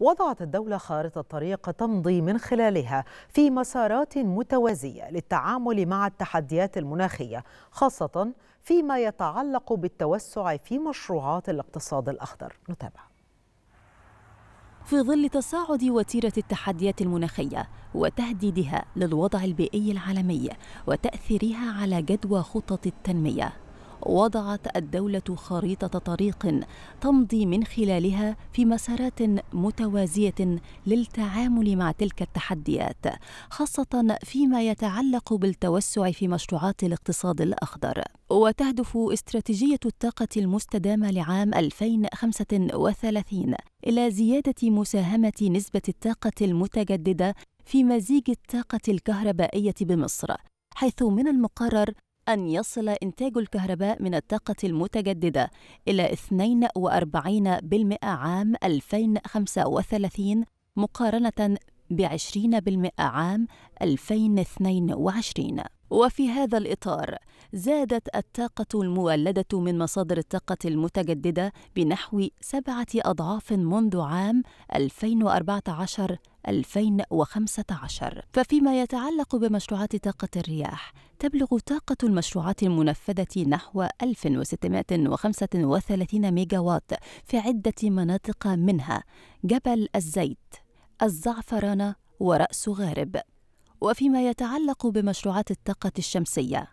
وضعت الدولة خارطة طريق تمضي من خلالها في مسارات متوازية للتعامل مع التحديات المناخية خاصة فيما يتعلق بالتوسع في مشروعات الاقتصاد الأخضر نتابع في ظل تصاعد وتيرة التحديات المناخية وتهديدها للوضع البيئي العالمي وتأثيرها على جدوى خطط التنمية وضعت الدولة خريطة طريق تمضي من خلالها في مسارات متوازية للتعامل مع تلك التحديات، خاصة فيما يتعلق بالتوسع في مشروعات الاقتصاد الأخضر. وتهدف استراتيجية الطاقة المستدامة لعام 2035 إلى زيادة مساهمة نسبة الطاقة المتجددة في مزيج الطاقة الكهربائية بمصر، حيث من المقرر أن يصل إنتاج الكهرباء من الطاقة المتجددة إلى 42% عام 2035 مقارنة ب 20% عام 2022 وفي هذا الإطار زادت الطاقة المولدة من مصادر الطاقة المتجددة بنحو سبعة أضعاف منذ عام 2014 2015 ففيما يتعلق بمشروعات طاقة الرياح تبلغ طاقة المشروعات المنفذة نحو 1635 ميجاوات في عدة مناطق منها جبل الزيت الزعفرانة ورأس غارب وفيما يتعلق بمشروعات الطاقة الشمسية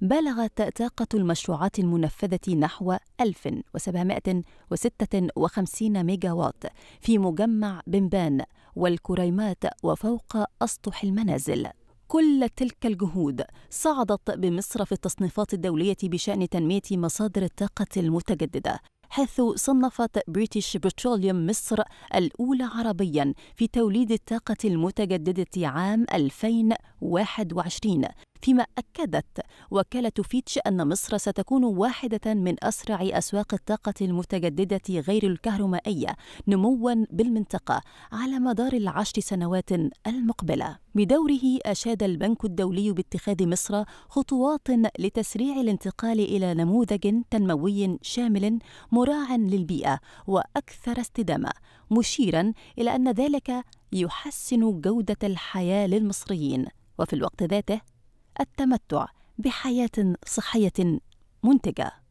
بلغت طاقة المشروعات المنفذة نحو 1756 ميجاوات في مجمع بنبان والكريمات وفوق أسطح المنازل كل تلك الجهود صعدت بمصر في التصنيفات الدولية بشأن تنمية مصادر الطاقة المتجددة حيث صنفت بريتش بتروليوم مصر الأولى عربيا في توليد الطاقة المتجددة عام 2021 فيما أكدت وكالة فيتش أن مصر ستكون واحدة من أسرع أسواق الطاقة المتجددة غير الكهرومائية نموا بالمنطقة على مدار العشر سنوات المقبلة بدوره أشاد البنك الدولي باتخاذ مصر خطوات لتسريع الانتقال إلى نموذج تنموي شامل مراعٍ للبيئة وأكثر استدامة مشيرا إلى أن ذلك يحسن جودة الحياة للمصريين وفي الوقت ذاته التمتع بحياه صحيه منتجه